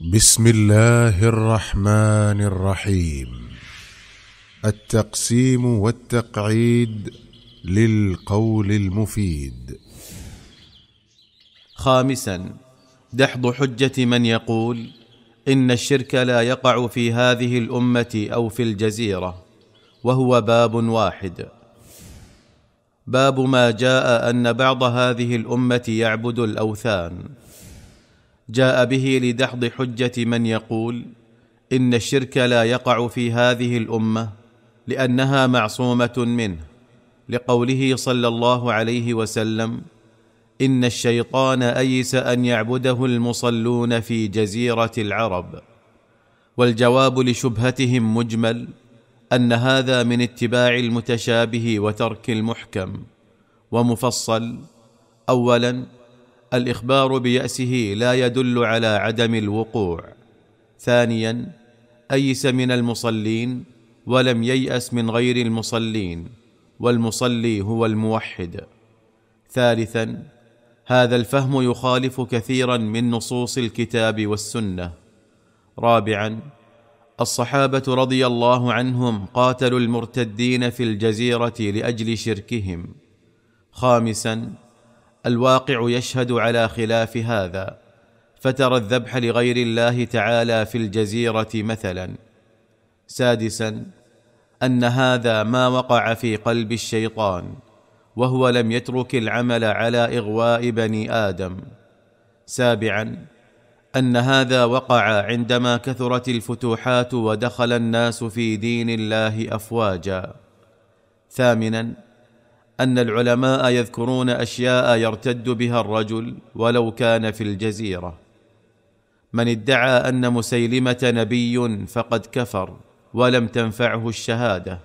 بسم الله الرحمن الرحيم التقسيم والتقعيد للقول المفيد خامسا دحض حجه من يقول ان الشرك لا يقع في هذه الامه او في الجزيره وهو باب واحد باب ما جاء ان بعض هذه الامه يعبد الاوثان جاء به لدحض حجه من يقول ان الشرك لا يقع في هذه الامه لانها معصومه منه لقوله صلى الله عليه وسلم ان الشيطان ايس ان يعبده المصلون في جزيره العرب والجواب لشبهتهم مجمل ان هذا من اتباع المتشابه وترك المحكم ومفصل اولا الاخبار بياسه لا يدل على عدم الوقوع ثانيا ايس من المصلين ولم يياس من غير المصلين والمصلي هو الموحد ثالثا هذا الفهم يخالف كثيرا من نصوص الكتاب والسنه رابعا الصحابه رضي الله عنهم قاتلوا المرتدين في الجزيره لاجل شركهم خامسا الواقع يشهد على خلاف هذا فترى الذبح لغير الله تعالى في الجزيره مثلا سادسا ان هذا ما وقع في قلب الشيطان وهو لم يترك العمل على اغواء بني ادم سابعا ان هذا وقع عندما كثرت الفتوحات ودخل الناس في دين الله افواجا ثامنا ان العلماء يذكرون اشياء يرتد بها الرجل ولو كان في الجزيره من ادعى ان مسيلمه نبي فقد كفر ولم تنفعه الشهاده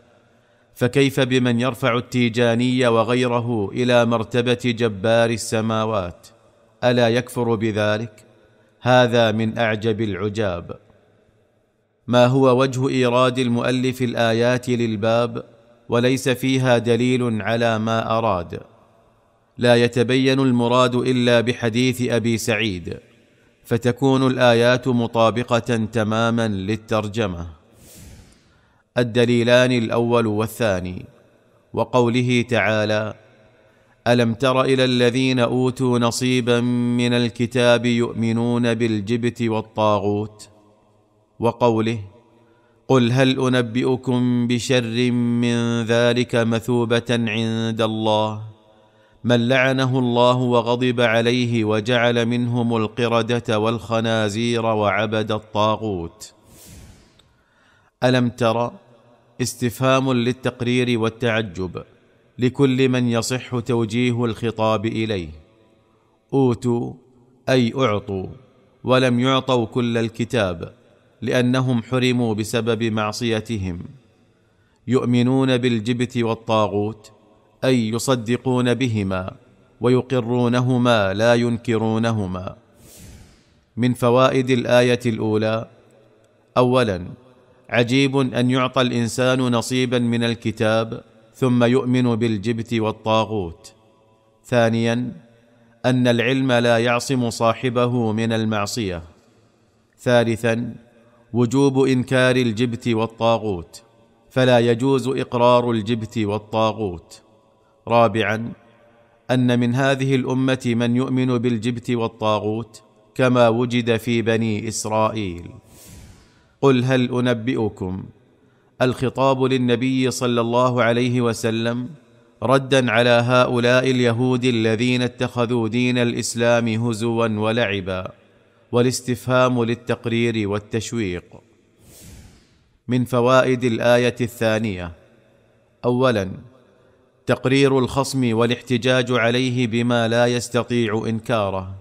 فكيف بمن يرفع التيجاني وغيره الى مرتبه جبار السماوات الا يكفر بذلك هذا من اعجب العجاب ما هو وجه ايراد المؤلف الايات للباب وليس فيها دليل على ما اراد لا يتبين المراد الا بحديث ابي سعيد فتكون الايات مطابقه تماما للترجمه الدليلان الاول والثاني وقوله تعالى الم تر الى الذين اوتوا نصيبا من الكتاب يؤمنون بالجبت والطاغوت وقوله قل هل انبئكم بشر من ذلك مثوبه عند الله من لعنه الله وغضب عليه وجعل منهم القرده والخنازير وعبد الطاغوت الم تر استفهام للتقرير والتعجب لكل من يصح توجيه الخطاب اليه اوتوا اي اعطوا ولم يعطوا كل الكتاب لانهم حرموا بسبب معصيتهم يؤمنون بالجبت والطاغوت اي يصدقون بهما ويقرونهما لا ينكرونهما من فوائد الايه الاولى اولا عجيب ان يعطى الانسان نصيبا من الكتاب ثم يؤمن بالجبت والطاغوت ثانيا ان العلم لا يعصم صاحبه من المعصيه ثالثا وجوب انكار الجبت والطاغوت فلا يجوز اقرار الجبت والطاغوت رابعا ان من هذه الامه من يؤمن بالجبت والطاغوت كما وجد في بني اسرائيل قل هل انبئكم الخطاب للنبي صلى الله عليه وسلم ردا على هؤلاء اليهود الذين اتخذوا دين الاسلام هزوا ولعبا والاستفهام للتقرير والتشويق من فوائد الايه الثانيه اولا تقرير الخصم والاحتجاج عليه بما لا يستطيع انكاره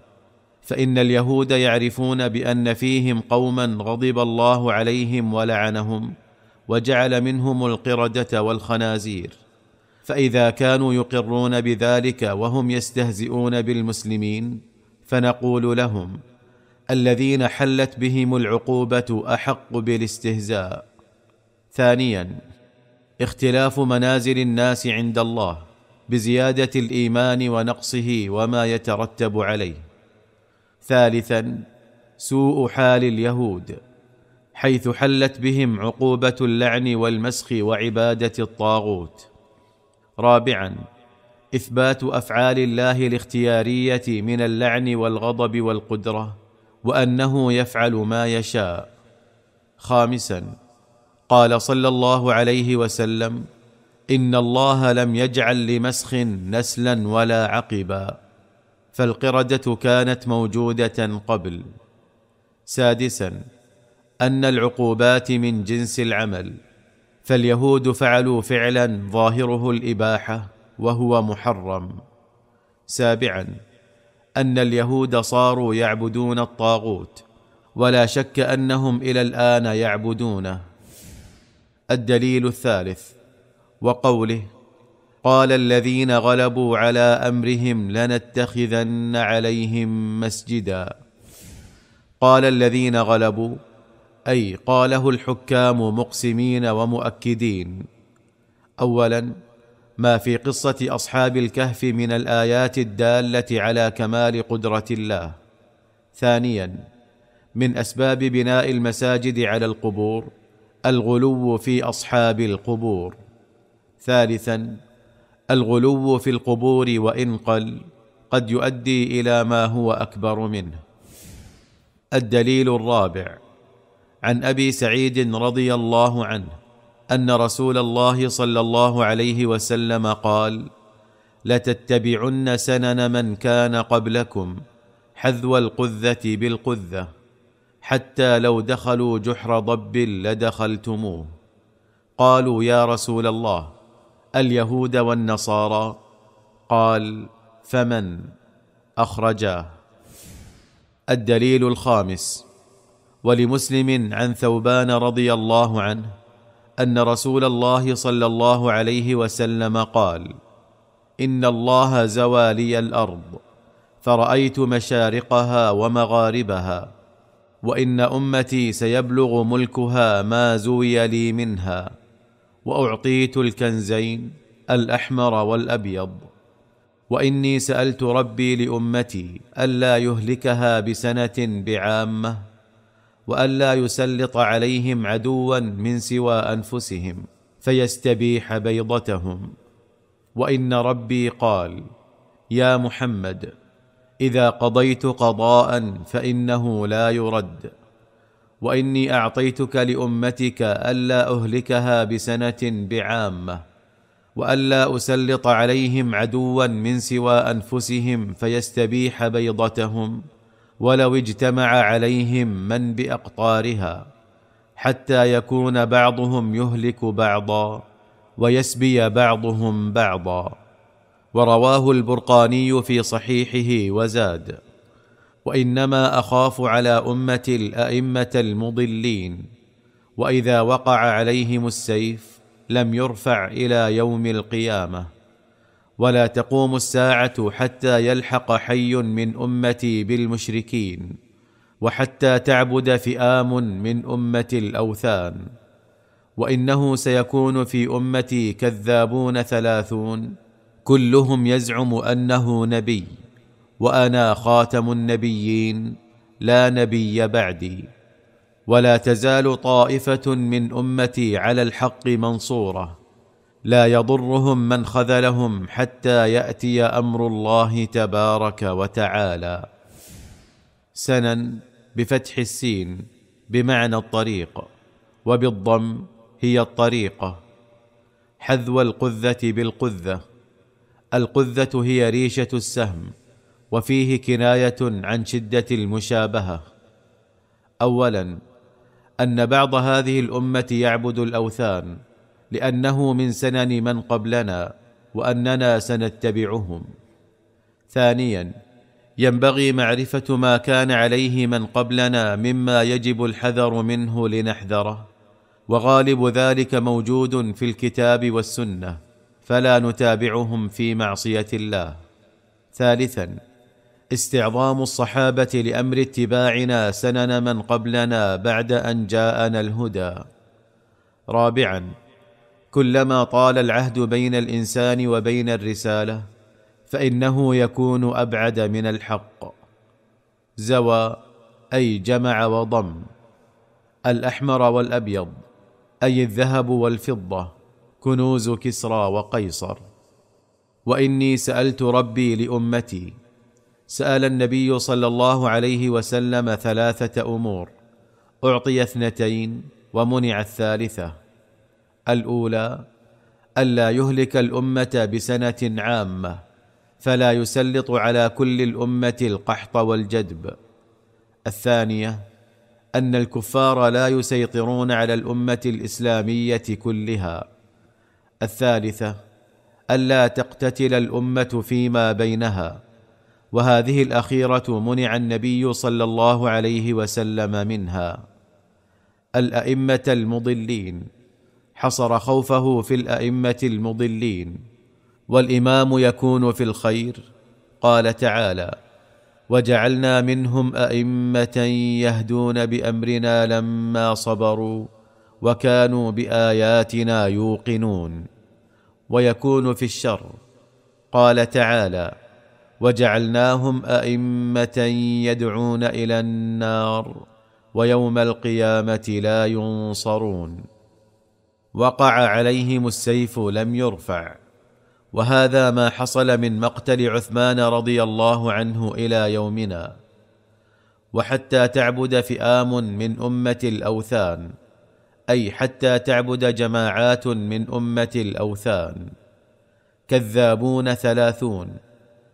فان اليهود يعرفون بان فيهم قوما غضب الله عليهم ولعنهم وجعل منهم القرده والخنازير فاذا كانوا يقرون بذلك وهم يستهزئون بالمسلمين فنقول لهم الذين حلت بهم العقوبه احق بالاستهزاء ثانيا اختلاف منازل الناس عند الله بزياده الايمان ونقصه وما يترتب عليه ثالثا سوء حال اليهود حيث حلت بهم عقوبه اللعن والمسخ وعباده الطاغوت رابعا اثبات افعال الله الاختياريه من اللعن والغضب والقدره وانه يفعل ما يشاء خامسا قال صلى الله عليه وسلم ان الله لم يجعل لمسخ نسلا ولا عقبا فالقرده كانت موجوده قبل سادسا ان العقوبات من جنس العمل فاليهود فعلوا فعلا ظاهره الاباحه وهو محرم سابعا ان اليهود صاروا يعبدون الطاغوت ولا شك انهم الى الان يعبدونه الدليل الثالث وقوله قال الذين غلبوا على امرهم لنتخذن عليهم مسجدا قال الذين غلبوا اي قاله الحكام مقسمين ومؤكدين اولا ما في قصه اصحاب الكهف من الايات الداله على كمال قدره الله ثانيا من اسباب بناء المساجد على القبور الغلو في اصحاب القبور ثالثا الغلو في القبور وان قل قد يؤدي الى ما هو اكبر منه الدليل الرابع عن ابي سعيد رضي الله عنه ان رسول الله صلى الله عليه وسلم قال لتتبعن سنن من كان قبلكم حذو القذه بالقذه حتى لو دخلوا جحر ضب لدخلتموه قالوا يا رسول الله اليهود والنصارى قال فمن اخرجاه الدليل الخامس ولمسلم عن ثوبان رضي الله عنه ان رسول الله صلى الله عليه وسلم قال ان الله زوى لي الارض فرايت مشارقها ومغاربها وان امتي سيبلغ ملكها ما زوي لي منها واعطيت الكنزين الاحمر والابيض واني سالت ربي لامتي الا يهلكها بسنه بعامه والا يسلط عليهم عدوا من سوى انفسهم فيستبيح بيضتهم وان ربي قال يا محمد اذا قضيت قضاء فانه لا يرد واني اعطيتك لامتك الا اهلكها بسنه بعامه والا اسلط عليهم عدوا من سوى انفسهم فيستبيح بيضتهم ولو اجتمع عليهم من باقطارها حتى يكون بعضهم يهلك بعضا ويسبي بعضهم بعضا ورواه البرقاني في صحيحه وزاد وانما اخاف على امه الائمه المضلين واذا وقع عليهم السيف لم يرفع الى يوم القيامه ولا تقوم الساعه حتى يلحق حي من امتي بالمشركين وحتى تعبد فئام من امه الاوثان وانه سيكون في امتي كذابون ثلاثون كلهم يزعم انه نبي وانا خاتم النبيين لا نبي بعدي ولا تزال طائفه من امتي على الحق منصوره لا يضرهم من خذلهم حتى ياتي امر الله تبارك وتعالى سنن بفتح السين بمعنى الطريق وبالضم هي الطريقه حذو القذه بالقذه القذه هي ريشه السهم وفيه كنايه عن شده المشابهه اولا ان بعض هذه الامه يعبد الاوثان لانه من سنن من قبلنا واننا سنتبعهم ثانيا ينبغي معرفه ما كان عليه من قبلنا مما يجب الحذر منه لنحذره وغالب ذلك موجود في الكتاب والسنه فلا نتابعهم في معصيه الله ثالثا استعظام الصحابه لامر اتباعنا سنن من قبلنا بعد ان جاءنا الهدى رابعا كلما طال العهد بين الانسان وبين الرساله فانه يكون ابعد من الحق زوى اي جمع وضم الاحمر والابيض اي الذهب والفضه كنوز كسرى وقيصر واني سالت ربي لامتي سال النبي صلى الله عليه وسلم ثلاثه امور اعطي اثنتين ومنع الثالثه الاولى الا يهلك الامه بسنه عامه فلا يسلط على كل الامه القحط والجدب الثانيه ان الكفار لا يسيطرون على الامه الاسلاميه كلها الثالثه الا تقتتل الامه فيما بينها وهذه الاخيره منع النبي صلى الله عليه وسلم منها الائمه المضلين حصر خوفه في الائمه المضلين والامام يكون في الخير قال تعالى وجعلنا منهم ائمه يهدون بامرنا لما صبروا وكانوا باياتنا يوقنون ويكون في الشر قال تعالى وجعلناهم ائمه يدعون الى النار ويوم القيامه لا ينصرون وقع عليهم السيف لم يرفع وهذا ما حصل من مقتل عثمان رضي الله عنه الى يومنا وحتى تعبد فئام من امه الاوثان اي حتى تعبد جماعات من امه الاوثان كذابون ثلاثون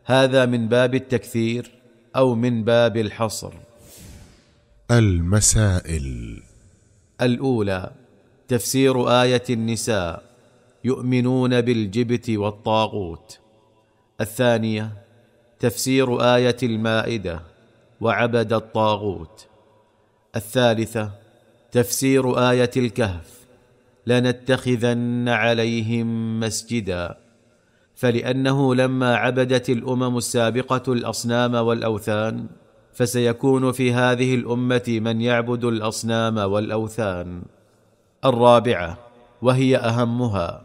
هذا من باب التكثير او من باب الحصر المسائل الاولى تفسير ايه النساء يؤمنون بالجبت والطاغوت الثانيه تفسير ايه المائده وعبد الطاغوت الثالثه تفسير ايه الكهف لنتخذن عليهم مسجدا فلانه لما عبدت الامم السابقه الاصنام والاوثان فسيكون في هذه الامه من يعبد الاصنام والاوثان الرابعه وهي اهمها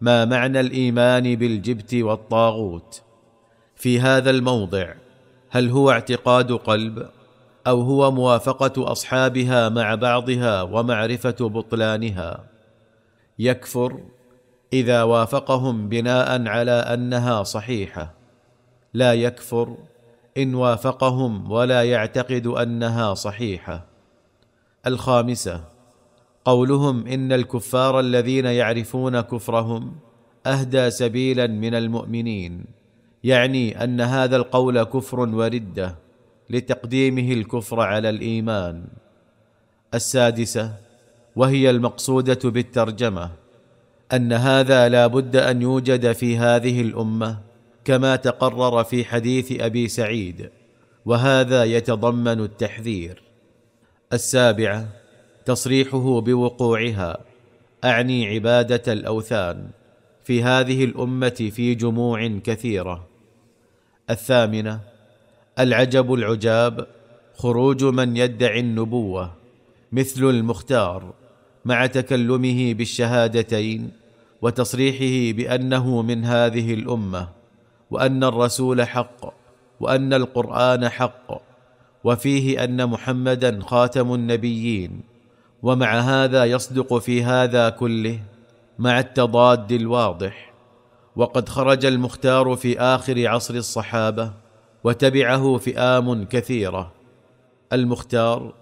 ما معنى الايمان بالجبت والطاغوت في هذا الموضع هل هو اعتقاد قلب او هو موافقه اصحابها مع بعضها ومعرفه بطلانها يكفر اذا وافقهم بناء على انها صحيحه لا يكفر ان وافقهم ولا يعتقد انها صحيحه الخامسه قولهم ان الكفار الذين يعرفون كفرهم اهدى سبيلا من المؤمنين يعني ان هذا القول كفر ورده لتقديمه الكفر على الايمان السادسه وهي المقصوده بالترجمه ان هذا لا بد ان يوجد في هذه الامه كما تقرر في حديث ابي سعيد وهذا يتضمن التحذير السابعه تصريحه بوقوعها اعني عباده الاوثان في هذه الامه في جموع كثيره الثامنه العجب العجاب خروج من يدعي النبوه مثل المختار مع تكلمه بالشهادتين وتصريحه بانه من هذه الامه وان الرسول حق وان القران حق وفيه ان محمدا خاتم النبيين ومع هذا يصدق في هذا كله مع التضاد الواضح وقد خرج المختار في اخر عصر الصحابه وتبعه فئام كثيره المختار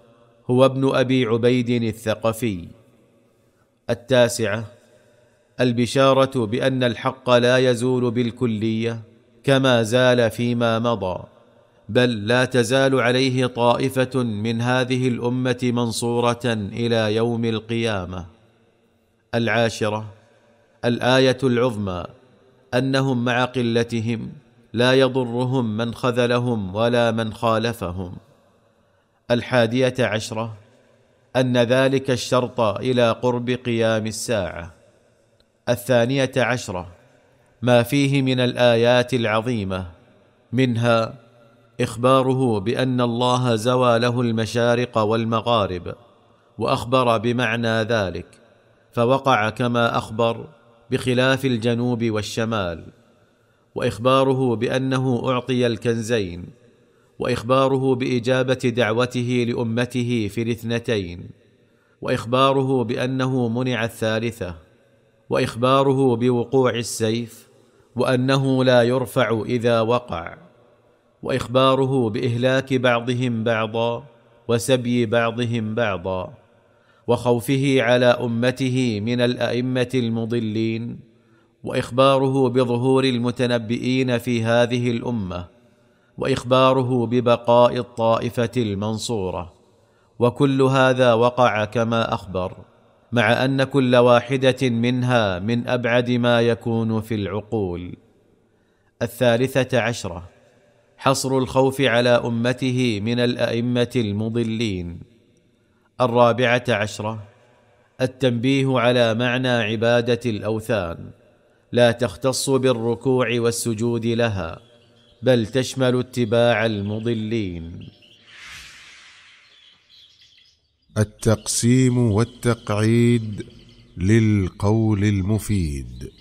هو ابن ابي عبيد الثقفي التاسعه البشاره بان الحق لا يزول بالكليه كما زال فيما مضى بل لا تزال عليه طائفه من هذه الامه منصوره الى يوم القيامه العاشره الايه العظمى انهم مع قلتهم لا يضرهم من خذلهم ولا من خالفهم الحاديه عشره ان ذلك الشرط الى قرب قيام الساعه الثانيه عشره ما فيه من الايات العظيمه منها اخباره بان الله زوى له المشارق والمغارب واخبر بمعنى ذلك فوقع كما اخبر بخلاف الجنوب والشمال واخباره بانه اعطي الكنزين واخباره باجابه دعوته لامته في الاثنتين واخباره بانه منع الثالثه واخباره بوقوع السيف وانه لا يرفع اذا وقع واخباره باهلاك بعضهم بعضا وسبي بعضهم بعضا وخوفه على امته من الائمه المضلين واخباره بظهور المتنبئين في هذه الامه واخباره ببقاء الطائفه المنصوره وكل هذا وقع كما اخبر مع ان كل واحده منها من ابعد ما يكون في العقول الثالثه عشره حصر الخوف على امته من الائمه المضلين الرابعه عشره التنبيه على معنى عباده الاوثان لا تختص بالركوع والسجود لها بل تشمل اتباع المضلين التقسيم والتقعيد للقول المفيد